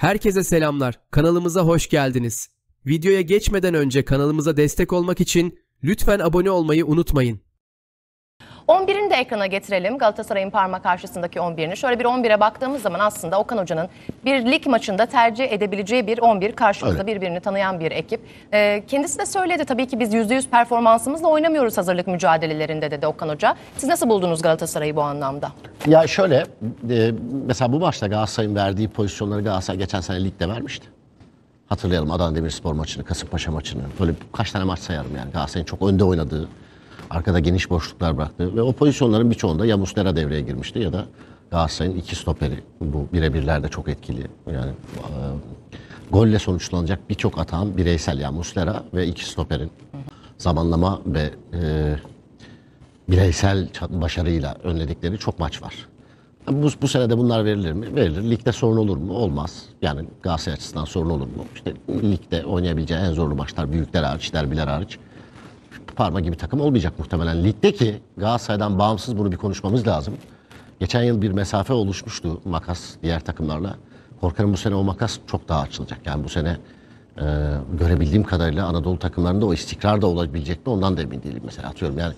Herkese selamlar. Kanalımıza hoş geldiniz. Videoya geçmeden önce kanalımıza destek olmak için lütfen abone olmayı unutmayın. 11'ini de ekrana getirelim. Galatasaray'ın parmak karşısındaki 11'ini. Şöyle bir 11'e baktığımız zaman aslında Okan Hoca'nın bir lig maçında tercih edebileceği bir 11 karşımızda Öyle. birbirini tanıyan bir ekip. Ee, kendisi de söyledi tabii ki biz %100 performansımızla oynamıyoruz hazırlık mücadelelerinde dedi Okan Hoca. Siz nasıl buldunuz Galatasaray'ı bu anlamda? Ya şöyle e, mesela bu maçta Galatasaray'ın verdiği pozisyonları Galatasaray geçen sene ligde vermişti. Hatırlayalım Adana Demirspor maçını, Kasımpaşa maçını. Böyle kaç tane maç sayarım yani Galatasaray'ın çok önde oynadığı Arkada geniş boşluklar bıraktı ve o pozisyonların birçoğunda ya Muslera devreye girmişti ya da Galatasaray'ın iki stoperi. Bu birebirlerde çok etkili. Yani e, golle sonuçlanacak birçok atağın bireysel ya yani Muslera ve iki stoperin zamanlama ve e, bireysel başarıyla önledikleri çok maç var. Bu, bu sene de bunlar verilir mi? Verilir. Ligde sorun olur mu? Olmaz. Yani Galatasaray açısından sorun olur mu? İşte ligde oynayabileceği en zorlu maçlar büyükler hariç, derbiler hariç Parma gibi takım olmayacak muhtemelen. Ligde ki Galatasaray'dan bağımsız bunu bir konuşmamız lazım. Geçen yıl bir mesafe oluşmuştu makas diğer takımlarla. Korkarım bu sene o makas çok daha açılacak. Yani bu sene e, görebildiğim kadarıyla Anadolu takımlarında o istikrar da olabilecek mi ondan da emin değilim. Mesela atıyorum yani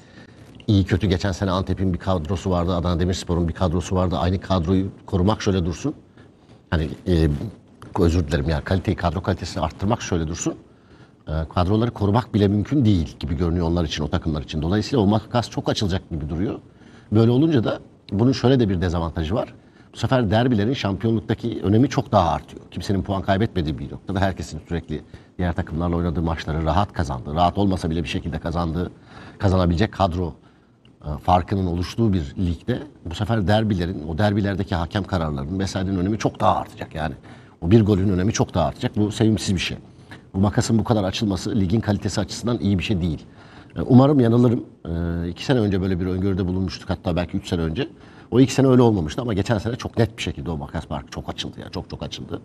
iyi kötü geçen sene Antep'in bir kadrosu vardı. Adana Demirspor'un bir kadrosu vardı. Aynı kadroyu korumak şöyle dursun. Hani e, özür dilerim yani kaliteyi kadro kalitesini arttırmak şöyle dursun. Ee, kadroları korumak bile mümkün değil gibi görünüyor onlar için, o takımlar için. Dolayısıyla o makas çok açılacak gibi duruyor. Böyle olunca da bunun şöyle de bir dezavantajı var. Bu sefer derbilerin şampiyonluktaki önemi çok daha artıyor. Kimsenin puan kaybetmediği bir noktada herkesin sürekli diğer takımlarla oynadığı maçları rahat kazandı. rahat olmasa bile bir şekilde kazandığı, kazanabilecek kadro e, farkının oluştuğu bir ligde bu sefer derbilerin, o derbilerdeki hakem kararlarının vesairenin önemi çok daha artacak yani. O bir golün önemi çok daha artacak. Bu sevimsiz bir şey. Bu makasın bu kadar açılması ligin kalitesi açısından iyi bir şey değil. E, umarım yanılırım. E, iki sene önce böyle bir öngörüde bulunmuştuk hatta belki üç sene önce. O iki sene öyle olmamıştı ama geçen sene çok net bir şekilde o makas farkı çok açıldı ya çok çok açıldı.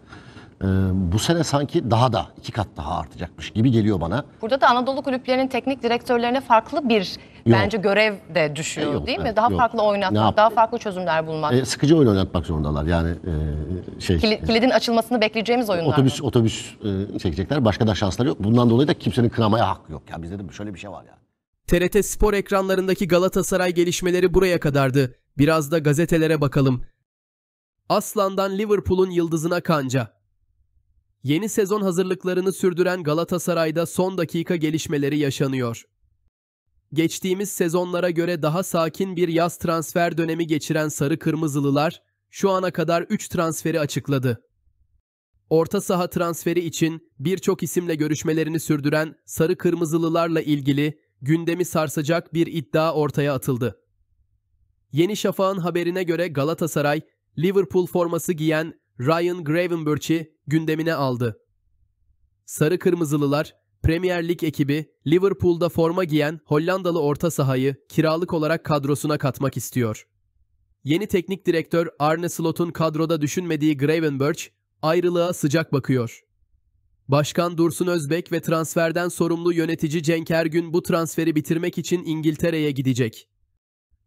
E, bu sene sanki daha da iki kat daha artacakmış gibi geliyor bana. Burada da Anadolu kulüplerinin teknik direktörlerine farklı bir Bence görev de düşüyor E, yok, değil mi? Daha yok. farklı oynatmak, daha farklı çözümler bulmak. E, sıkıcı oyun oynatmak zorundalar. Yani e, şey Kili- e, kilidin açılmasını bekleyeceğimiz oyunlar. otobüs otobüs e, çekecekler. Başka da şansları yok. Bundan dolayı da kimsenin kınamaya hakkı yok. Ya bizde de şöyle bir şey var ya. TRT Spor ekranlarındaki Galatasaray gelişmeleri buraya kadardı. Biraz da gazetelere bakalım. Aslan'dan Liverpool'un yıldızına kanca. Yeni sezon hazırlıklarını sürdüren Galatasaray'da son dakika gelişmeleri yaşanıyor. Geçtiğimiz sezonlara göre daha sakin bir yaz transfer dönemi geçiren Sarı Kırmızılılar şu ana kadar 3 transferi açıkladı. Orta saha transferi için birçok isimle görüşmelerini sürdüren Sarı Kırmızılılarla ilgili gündemi sarsacak bir iddia ortaya atıldı. Yeni Şafak'ın haberine göre Galatasaray, Liverpool forması giyen Ryan Gravenberch'i gündemine aldı. Sarı Kırmızılılar, Premier Lig ekibi Liverpool'da forma giyen Hollandalı orta sahayı kiralık olarak kadrosuna katmak istiyor. Yeni teknik direktör Arne Slot'un kadroda düşünmediği Gravenberch ayrılığa sıcak bakıyor. Başkan Dursun Özbek ve transferden sorumlu yönetici Cenk Ergün bu transferi bitirmek için İngiltere'ye gidecek.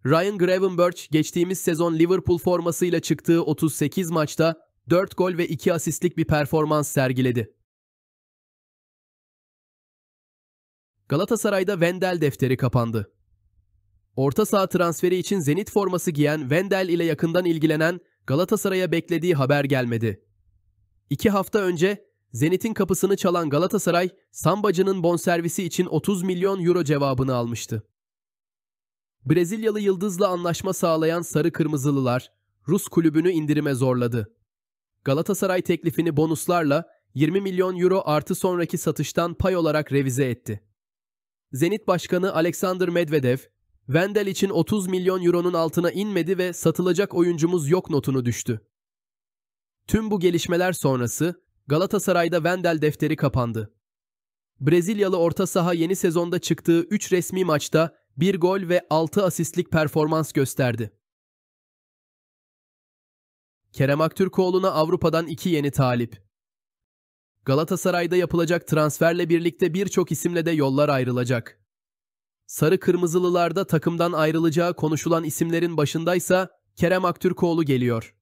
Ryan Gravenberch geçtiğimiz sezon Liverpool formasıyla çıktığı 38 maçta 4 gol ve 2 asistlik bir performans sergiledi. Galatasaray'da Wendel defteri kapandı. Orta saha transferi için Zenit forması giyen Wendel ile yakından ilgilenen Galatasaray'a beklediği haber gelmedi. İki hafta önce Zenit'in kapısını çalan Galatasaray, Sambacı'nın bonservisi için 30 milyon euro cevabını almıştı. Brezilyalı Yıldız'la anlaşma sağlayan Sarı Kırmızılılar, Rus kulübünü indirime zorladı. Galatasaray teklifini bonuslarla 20 milyon euro artı sonraki satıştan pay olarak revize etti. Zenit Başkanı Alexander Medvedev, Wendel için 30 milyon euronun altına inmedi ve satılacak oyuncumuz yok notunu düştü. Tüm bu gelişmeler sonrası Galatasaray'da Wendel defteri kapandı. Brezilyalı orta saha yeni sezonda çıktığı 3 resmi maçta 1 gol ve 6 asistlik performans gösterdi. Kerem Aktürkoğlu'na Avrupa'dan 2 yeni talip. Galatasaray'da yapılacak transferle birlikte birçok isimle de yollar ayrılacak. Sarı Kırmızılılarda takımdan ayrılacağı konuşulan isimlerin başındaysa Kerem Aktürkoğlu geliyor.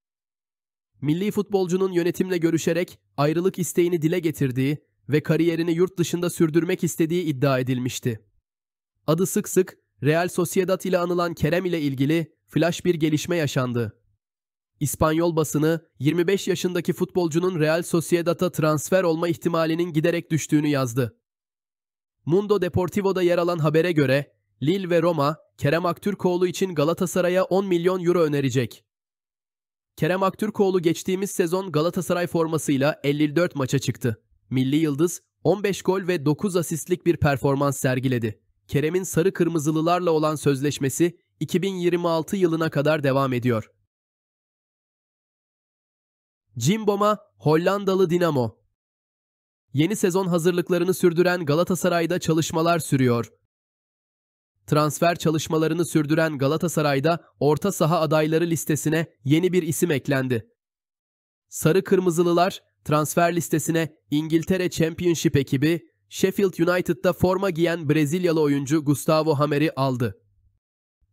Milli futbolcunun yönetimle görüşerek ayrılık isteğini dile getirdiği ve kariyerini yurt dışında sürdürmek istediği iddia edilmişti. Adı sık sık Real Sociedad ile anılan Kerem ile ilgili flash bir gelişme yaşandı. İspanyol basını 25 yaşındaki futbolcunun Real Sociedad'a transfer olma ihtimalinin giderek düştüğünü yazdı. Mundo Deportivo'da yer alan habere göre Lille ve Roma Kerem Aktürkoğlu için Galatasaray'a 10 milyon euro önerecek. Kerem Aktürkoğlu geçtiğimiz sezon Galatasaray formasıyla 54 maça çıktı. Milli Yıldız 15 gol ve 9 asistlik bir performans sergiledi. Kerem'in sarı kırmızılılarla olan sözleşmesi 2026 yılına kadar devam ediyor. Cimbom'a Hollandalı Dinamo. Yeni sezon hazırlıklarını sürdüren Galatasaray'da çalışmalar sürüyor. Transfer çalışmalarını sürdüren Galatasaray'da orta saha adayları listesine yeni bir isim eklendi. Sarı Kırmızılılar transfer listesine İngiltere Championship ekibi Sheffield United'da forma giyen Brezilyalı oyuncu Gustavo Hamer'i aldı.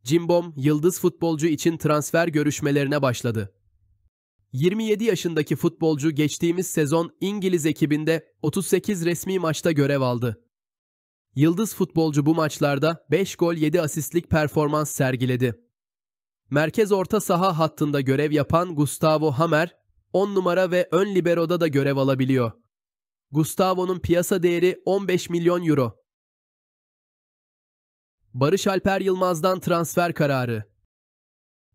Cimbom, yıldız futbolcu için transfer görüşmelerine başladı. 27 yaşındaki futbolcu geçtiğimiz sezon İngiliz ekibinde 38 resmi maçta görev aldı. Yıldız futbolcu bu maçlarda 5 gol 7 asistlik performans sergiledi. Merkez orta saha hattında görev yapan Gustavo Hamer, 10 numara ve ön liberoda da görev alabiliyor. Gustavo'nun piyasa değeri 15 milyon euro. Barış Alper Yılmaz'dan transfer kararı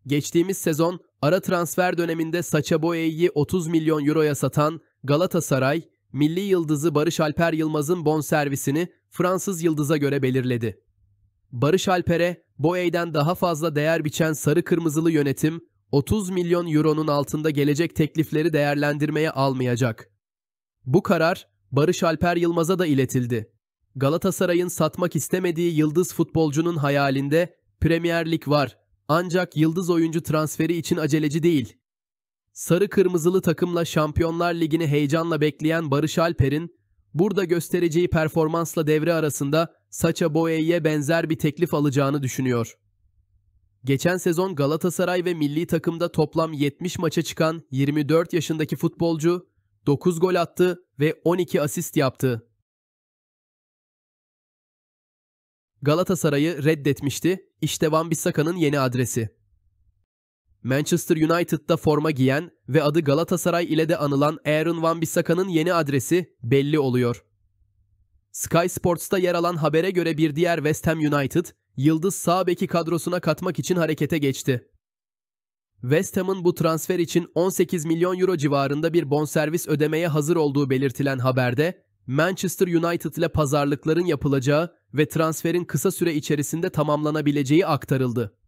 Geçtiğimiz sezon ara transfer döneminde Saça Boye'yi 30 milyon euroya satan Galatasaray, milli yıldızı Barış Alper Yılmaz'ın bonservisini Fransız yıldıza göre belirledi. Barış Alper'e Boye'den daha fazla değer biçen sarı kırmızılı yönetim 30 milyon euronun altında gelecek teklifleri değerlendirmeye almayacak. Bu karar Barış Alper Yılmaz'a da iletildi. Galatasaray'ın satmak istemediği yıldız futbolcunun hayalinde Premier Lig var ancak yıldız oyuncu transferi için aceleci değil. Sarı kırmızılı takımla Şampiyonlar Ligi'ni heyecanla bekleyen Barış Alper'in burada göstereceği performansla devre arasında Saça Boye'ye benzer bir teklif alacağını düşünüyor. Geçen sezon Galatasaray ve milli takımda toplam 70 maça çıkan 24 yaşındaki futbolcu 9 gol attı ve 12 asist yaptı. Galatasaray'ı reddetmişti. İşte Van Bissaka'nın yeni adresi. Manchester United'da forma giyen ve adı Galatasaray ile de anılan Aaron Van Bissaka'nın yeni adresi belli oluyor. Sky Sports'ta yer alan habere göre bir diğer West Ham United, Yıldız sağ beki kadrosuna katmak için harekete geçti. West Ham'ın bu transfer için 18 milyon euro civarında bir bonservis ödemeye hazır olduğu belirtilen haberde, Manchester United ile pazarlıkların yapılacağı ve transferin kısa süre içerisinde tamamlanabileceği aktarıldı.